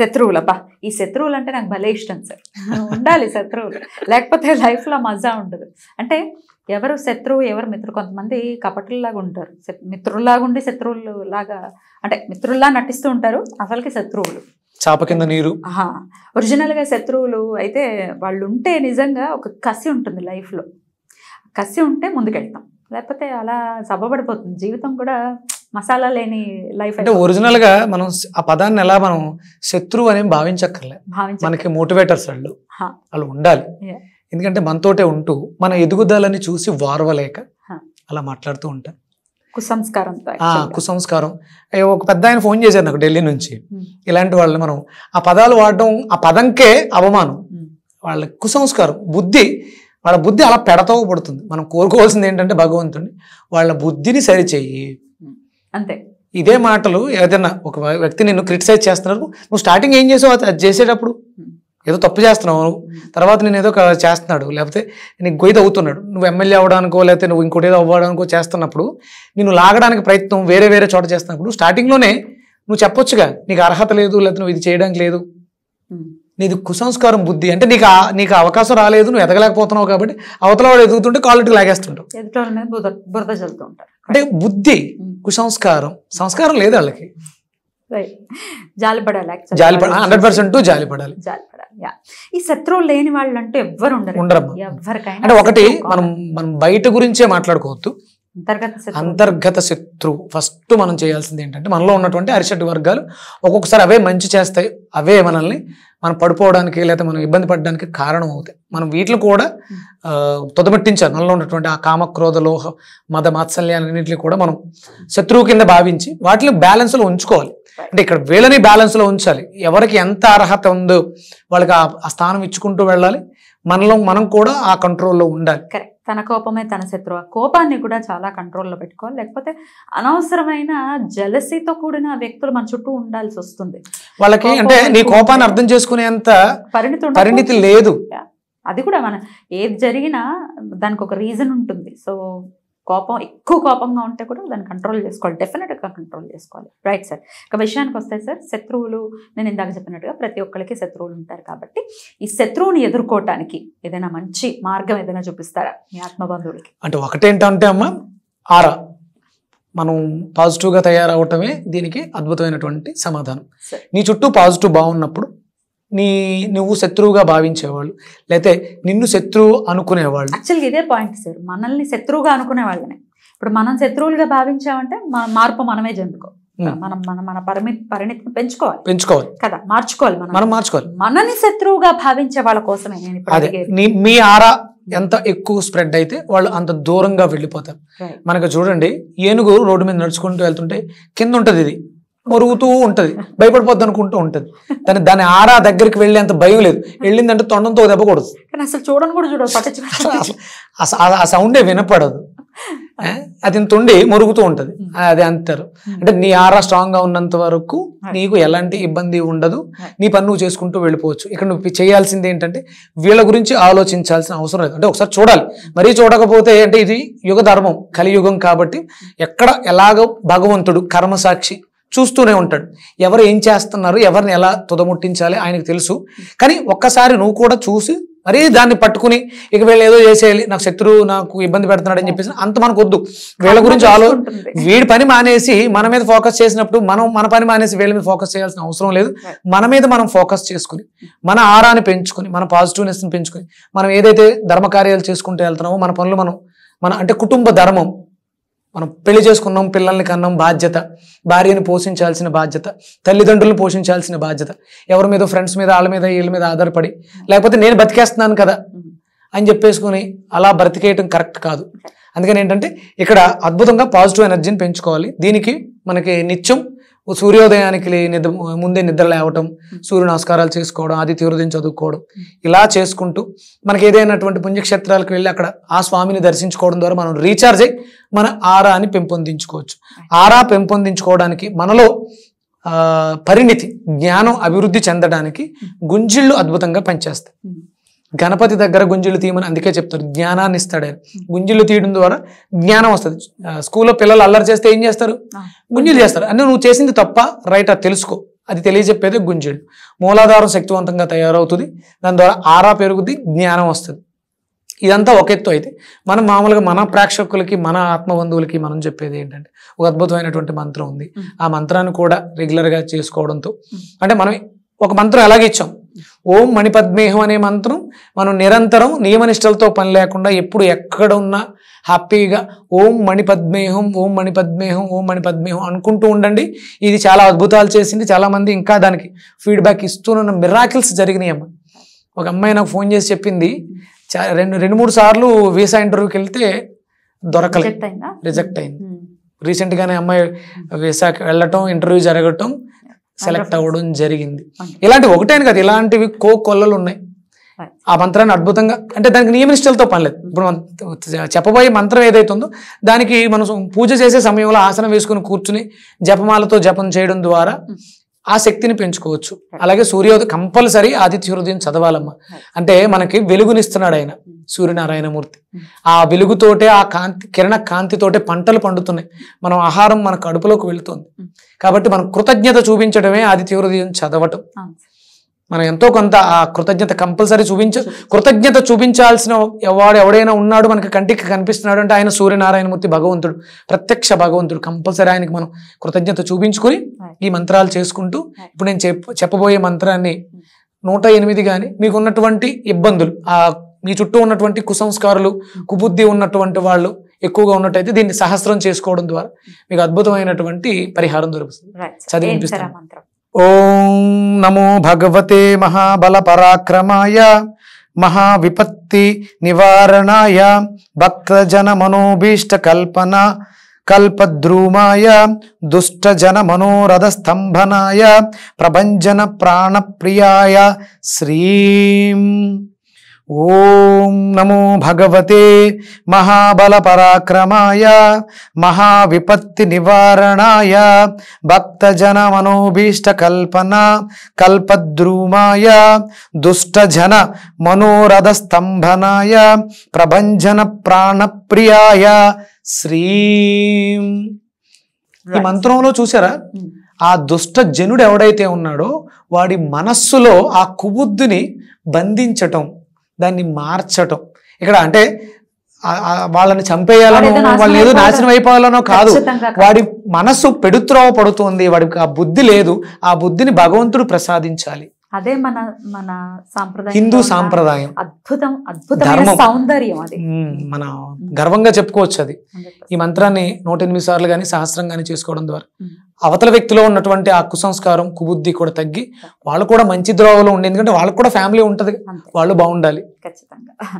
శత్రువులబ్బా ఈ శత్రువులు అంటే నాకు భలే ఇష్టం సార్ ఉండాలి శత్రువులు లేకపోతే లైఫ్లో మజా ఉండదు అంటే ఎవరు శత్రువు ఎవరు మిత్రులు కొంతమంది కపటుల్లాగా ఉంటారు మిత్రుల్లాగా ఉండి శత్రువులు లాగా అంటే మిత్రుల్లా నటిస్తూ ఉంటారు అసలుకి శత్రువులు చాప కింద నీరు ఒరిజినల్గా శత్రువులు అయితే వాళ్ళు ఉంటే నిజంగా ఒక కసి ఉంటుంది లైఫ్లో కసి ఉంటే ముందుకెళ్తాం లేకపోతే అలా సబ్బబడిపోతుంది జీవితం కూడా మసాలా లేని లైఫ్ అంటే ఒరిజినల్ గా మనం ఆ పదాన్ని ఎలా మనం శత్రువు అని భావించక్కర్లే మనకి మోటివేటర్స్ వాళ్ళు వాళ్ళు ఉండాలి ఎందుకంటే మనతోటే ఉంటూ మన ఎదుగుదలని చూసి వారవలేక అలా మాట్లాడుతూ ఉంటారు కుసంస్కారం కుసంస్కారం ఒక పెద్ద ఆయన ఫోన్ చేశారు నాకు ఢిల్లీ నుంచి hmm. ఇలాంటి వాళ్ళని మనం ఆ పదాలు వాడడం ఆ పదంకే అవమానం hmm. వాళ్ళ కుసంస్కారం బుద్ధి వాళ్ళ బుద్ధి అలా పెడతవ పడుతుంది మనం కోరుకోవాల్సింది ఏంటంటే భగవంతుని వాళ్ళ బుద్ధిని సరిచేయి అంతే ఇదే మాటలు ఏదైనా ఒక వ్యక్తి నిన్ను క్రిటిసైజ్ చేస్తున్నారు నువ్వు స్టార్టింగ్ ఏం చేసావు అది చేసేటప్పుడు ఏదో తప్పు చేస్తున్నావు తర్వాత నేను ఏదో చేస్తున్నాడు లేకపోతే నీకు గొయ్యి అవుతున్నాడు నువ్వు ఎమ్మెల్యే అవ్వడానికో లేకపోతే నువ్వు ఇంకోటి ఏదో అవ్వడానికో చేస్తున్నప్పుడు నేను లాగడానికి ప్రయత్నం వేరే వేరే చోట చేస్తున్నప్పుడు స్టార్టింగ్లోనే నువ్వు చెప్పొచ్చుగా నీకు అర్హత లేదు లేకపోతే నువ్వు ఇది చేయడానికి లేదు నీది కుసంస్కారం బుద్ధి అంటే నీకు నీకు అవకాశం రాలేదు నువ్వు ఎదగలేకపోతున్నావు కాబట్టి అవతల వాడు ఎదుగుతుంటే కాళ్ళకి లాగేస్తుంటావు అంటే బుద్ధి కుసంస్కారం సంస్కారం లేదు వాళ్ళకి జాలిపడాలి హండ్రెడ్ పర్సెంట్ జాలిపడాలి జాలిపడాలి ఈ శత్రువు లేని వాళ్ళు అంటూ ఎవ్వరు ఎవరికైనా అంటే ఒకటి మనం మనం బయట గురించే మాట్లాడుకోవద్దు అంతర్గత శత్రు ఫస్ట్ మనం చేయాల్సింది ఏంటంటే మనలో ఉన్నటువంటి అరిషట్ వర్గాలు ఒక్కొక్కసారి అవే మంచి చేస్తాయి అవే మనల్ని మనం పడిపోవడానికి లేకపోతే మనం ఇబ్బంది పడడానికి కారణం అవుతాయి మనం వీటిని కూడా తొదమట్టించాలి మనలో ఉన్నటువంటి ఆ కామక్రోధ లోహ మద మాత్సల్యాలన్నింటినీ కూడా మనం శత్రువు కింద భావించి వాటిని బ్యాలెన్స్లో ఉంచుకోవాలి అంటే ఇక్కడ వీళ్ళని బ్యాలెన్స్లో ఉంచాలి ఎవరికి ఎంత అర్హత ఉందో వాళ్ళకి ఆ స్థానం ఇచ్చుకుంటూ వెళ్ళాలి మనలో మనం కూడా ఆ కంట్రోల్లో ఉండాలి కరెక్ట్ తన కోపమే తన శత్రువు కోపాన్ని కూడా చాలా కంట్రోల్లో పెట్టుకోవాలి లేకపోతే అనవసరమైన జలసితో కూడిన వ్యక్తులు మన చుట్టూ ఉండాల్సి వస్తుంది వాళ్ళకి అంటే నీ కోపాన్ని అర్థం చేసుకునేంత పరిణితి పరిణితి లేదు అది కూడా మన ఏది జరిగినా దానికి ఒక రీజన్ ఉంటుంది సో కోపం ఎక్కువ కోపంగా ఉంటే కూడా దాన్ని కంట్రోల్ చేసుకోవాలి డెఫినెట్గా కంట్రోల్ చేసుకోవాలి రైట్ సార్ ఇక విషయానికి వస్తే సార్ శత్రువులు నేను ఇందాక చెప్పినట్టుగా ప్రతి ఒక్కరికి శత్రువులు ఉంటారు కాబట్టి ఈ శత్రువుని ఎదుర్కోవటానికి ఏదైనా మంచి మార్గం ఏదైనా చూపిస్తారా మీ ఆత్మబంధువులకి అంటే ఒకటేంటంటే అమ్మ ఆరా మనం పాజిటివ్గా తయారవటమే దీనికి అద్భుతమైనటువంటి సమాధానం నీ చుట్టూ పాజిటివ్ బాగున్నప్పుడు నీ నువ్వు శత్రువుగా భావించేవాళ్ళు లేతే నిన్ను శత్రువు అనుకునేవాళ్ళు యాక్చువల్గా ఇదే పాయింట్ సార్ మనల్ని శత్రువుగా అనుకునే వాళ్ళనే ఇప్పుడు మనం శత్రువులుగా భావించామంటే మన మార్పు మనమే చెందుకో మనం hmm. మన మన పరిమితి పరిణితిని పెంచుకోవాలి పెంచుకోవాలి కదా మార్చుకోవాలి మనం మనం మార్చుకోవాలి మనని శత్రువుగా భావించే వాళ్ళ కోసమే నేను మీ ఆరా ఎంత ఎక్కువ స్ప్రెడ్ అయితే వాళ్ళు అంత దూరంగా వెళ్ళిపోతారు మనకు చూడండి ఏనుగు రోడ్డు మీద నడుచుకుంటూ వెళ్తుంటే కింద ఉంటుంది ఇది మరుగుతూ ఉంటుంది భయపడిపోద్ది అనుకుంటూ ఉంటుంది దాని దాని ఆరా దగ్గరికి వెళ్ళేంత భయం లేదు వెళ్ళిందంటే తొండంతో దెబ్బ కొడుతుంది అసలు చూడను కూడా చూడదు ఆ సౌండే వినపడదు అది ఇంత ఉండి మురుగుతూ ఉంటుంది అది అంటారు అంటే నీ ఆరా స్ట్రాంగ్గా ఉన్నంత వరకు నీకు ఎలాంటి ఇబ్బంది ఉండదు నీ పని నువ్వు చేసుకుంటూ వెళ్ళిపోవచ్చు ఇక్కడ నువ్వు చేయాల్సింది ఏంటంటే వీళ్ళ గురించి ఆలోచించాల్సిన అవసరం లేదు అంటే ఒకసారి చూడాలి మరీ చూడకపోతే అంటే ఇది యుగ ధర్మం కలియుగం కాబట్టి ఎక్కడ ఎలాగో భగవంతుడు కర్మసాక్షి చూస్తూనే ఉంటాడు ఎవరు ఏం చేస్తున్నారు ఎవరిని ఎలా తుదముట్టించాలి ఆయనకు తెలుసు కానీ ఒక్కసారి నువ్వు కూడా చూసి మరీ దాన్ని పట్టుకుని ఇక వీళ్ళు ఏదో చేసేయాలి నాకు శత్రువు నాకు ఇబ్బంది పెడుతున్నాడు అని చెప్పేసి అంత మనకు వద్దు వీళ్ళ గురించి ఆలో వీడి పని మానేసి మన మీద ఫోకస్ చేసినప్పుడు మనం మన పని మానేసి వీళ్ళ మీద ఫోకస్ చేయాల్సిన అవసరం లేదు మన మీద మనం ఫోకస్ చేసుకుని మన ఆరాన్ని పెంచుకుని మన పాజిటివ్నెస్ని పెంచుకుని మనం ఏదైతే ధర్మ కార్యాలు చేసుకుంటూ వెళ్తున్నామో మన పనులు మనం మన అంటే కుటుంబ ధర్మం మనం పెళ్లి చేసుకున్నాం పిల్లల్ని కన్నాం బాధ్యత భార్యను పోషించాల్సిన బాధ్యత తల్లిదండ్రులను పోషించాల్సిన బాధ్యత ఎవరి మీద ఫ్రెండ్స్ మీద వాళ్ళ మీద వీళ్ళ మీద ఆధారపడి లేకపోతే నేను బతికేస్తున్నాను కదా అని చెప్పేసుకొని అలా బ్రతికేయటం కరెక్ట్ కాదు అందుకని ఏంటంటే ఇక్కడ అద్భుతంగా పాజిటివ్ ఎనర్జీని పెంచుకోవాలి దీనికి మనకి నిత్యం సూర్యోదయానికి నిద్ర ముందే నిద్ర లేవటం సూర్య నమస్కారాలు చేసుకోవడం ఆది తీవ్రదిని చదువుకోవడం ఇలా చేసుకుంటూ మనకి ఏదైనటువంటి పుణ్యక్షేత్రాలకు వెళ్ళి అక్కడ ఆ స్వామిని దర్శించుకోవడం ద్వారా మనం రీఛార్జ్ అయ్యి మన ఆరాని పెంపొందించుకోవచ్చు ఆరా పెంపొందించుకోవడానికి మనలో పరిణితి జ్ఞానం అభివృద్ధి చెందడానికి గుంజిళ్ళు అద్భుతంగా పనిచేస్తాయి గణపతి దగ్గర గుంజులు తీయమని అందుకే చెప్తారు జ్ఞానాన్ని ఇస్తాడే గుంజులు తీయడం ద్వారా జ్ఞానం వస్తుంది స్కూల్లో పిల్లలు అల్లరి చేస్తే ఏం చేస్తారు గుంజులు చేస్తారు అని నువ్వు చేసింది తప్ప రైట్ అది తెలుసుకో అది తెలియజెప్పేది గుంజులు మూలాధారం శక్తివంతంగా తయారవుతుంది దాని ద్వారా ఆరా పెరుగుద్ది జ్ఞానం వస్తుంది ఇదంతా ఒక ఎత్తు అయితే మనం మామూలుగా మన ప్రేక్షకులకి మన ఆత్మబంధువులకి మనం చెప్పేది ఏంటంటే ఒక అద్భుతమైనటువంటి మంత్రం ఉంది ఆ మంత్రాన్ని కూడా రెగ్యులర్గా చేసుకోవడంతో అంటే మనం ఒక మంత్రం ఎలాగే ఇచ్చాం ఓం మణిపద్మేహం అనే మంత్రం మనం నిరంతరం నియమనిష్టలతో పని లేకుండా ఎప్పుడు ఎక్కడ ఉన్నా హ్యాపీగా ఓం మణిపద్మేహం ఓం మణిపద్మేహం ఓం మణిపద్మేహం అనుకుంటూ ఉండండి ఇది చాలా అద్భుతాలు చేసింది చాలామంది ఇంకా దానికి ఫీడ్బ్యాక్ ఇస్తూనున్న మిరాకిల్స్ జరిగినాయి అమ్మ ఒక అమ్మాయి నాకు ఫోన్ చేసి చెప్పింది రెండు రెండు మూడు సార్లు వీసా ఇంటర్వ్యూకి వెళ్తే దొరకలేదు రిజెక్ట్ అయింది రీసెంట్గానే hmm. అమ్మాయి వీసాకి వెళ్ళటం ఇంటర్వ్యూ జరగటం సెలెక్ట్ అవ్వడం జరిగింది ఇలాంటి ఒకటేను కదా ఇలాంటివి కో కొల్లలు ఉన్నాయి ఆ మంత్రాన్ని అద్భుతంగా అంటే దానికి నియమ నిష్టలతో పనిలేదు ఇప్పుడు చెప్పబోయే మంత్రం ఏదైతే ఉందో దానికి మనం పూజ చేసే సమయంలో ఆసనం వేసుకుని కూర్చుని జపమాలతో జపం చేయడం ద్వారా hmm. ఆ శక్తిని పెంచుకోవచ్చు అలాగే సూర్యోదయం కంపల్సరీ ఆదిత్య హృదయం చదవాలమ్మా అంటే మనకి వెలుగునిస్తున్నాడు ఆయన సూర్యనారాయణమూర్తి ఆ వెలుగుతోటే ఆ కాంతి కిరణ కాంతితోటే పంటలు పండుతున్నాయి మనం ఆహారం మన కడుపులోకి వెళుతుంది కాబట్టి మనం కృతజ్ఞత చూపించడమే ఆదిత్య హృదయం చదవటం మనం ఎంతో కొంత ఆ కృతజ్ఞత కంపల్సరీ చూపించ కృతజ్ఞత చూపించాల్సిన ఎవడు ఎవడైనా ఉన్నాడు మనకి కంటికి కనిపిస్తున్నాడు అంటే ఆయన సూర్యనారాయణమూర్తి భగవంతుడు ప్రత్యక్ష భగవంతుడు కంపల్సరీ ఆయనకి మనం కృతజ్ఞత చూపించుకుని ఈ మంత్రాలు చేసుకుంటూ ఇప్పుడు నేను చెప్ చెప్పబోయే మంత్రాన్ని నూట ఎనిమిది కానీ మీకున్నటువంటి ఇబ్బందులు ఆ మీ చుట్టూ ఉన్నటువంటి కుసంస్కారులు కుబుద్ధి ఉన్నటువంటి వాళ్ళు ఎక్కువగా ఉన్నట్టయితే దీన్ని సహస్రం చేసుకోవడం ద్వారా మీకు అద్భుతమైనటువంటి పరిహారం దొరుకుతుంది చదివినిపిస్తాను ॐ नमो भगवते महाबलपराक्रमाय महाविपत्तिनिवारणाय भक्तजनमनोभीष्टकल्पना कल्पद्रूमाय दुष्टजनमनोरथस्तम्भनाय प्रभञ्जनप्राणप्रियाय श्रीम् ఓం నమో భగవతే మహాబల పరాక్రమాయ మహావిపత్తి నివారణాయ భక్తజన మనోభీష్ట కల్పన కల్పద్రూమాయ దుష్టజన మనోరథ స్తంభనాయ ప్రభంజన ప్రాణప్రియాయ శ్రీం ఈ మంత్రంలో చూసారా hmm. ఆ దుష్ట జనుడు ఎవడైతే ఉన్నాడో వాడి మనస్సులో ఆ కుబుద్ధిని బంధించటం దాన్ని మార్చటం ఇక్కడ అంటే వాళ్ళని చంపేయాలను వాళ్ళు ఏదో నాశనం అయిపోవాలనో కాదు వాడి మనస్సు పెడుత్రోవ పడుతుంది వాడికి ఆ బుద్ధి లేదు ఆ బుద్ధిని భగవంతుడు ప్రసాదించాలి అదే మన మన సాంప్రదాయం హిందూ సాంప్రదాయం అద్భుతం అద్భుతమైన సౌందర్యం అది మన గర్వంగా చెప్పుకోవచ్చు అది ఈ మంత్రాన్ని నూట ఎనిమిది సార్లు కానీ సహస్రం కానీ చేసుకోవడం ద్వారా అవతల వ్యక్తిలో ఉన్నటువంటి ఆ కుసంస్కారం కుబుద్ధి కూడా తగ్గి వాళ్ళు కూడా మంచి ద్రోవలో ఉండే ఎందుకంటే వాళ్ళకు కూడా ఫ్యామిలీ ఉంటుంది వాళ్ళు బాగుండాలి ఖచ్చితంగా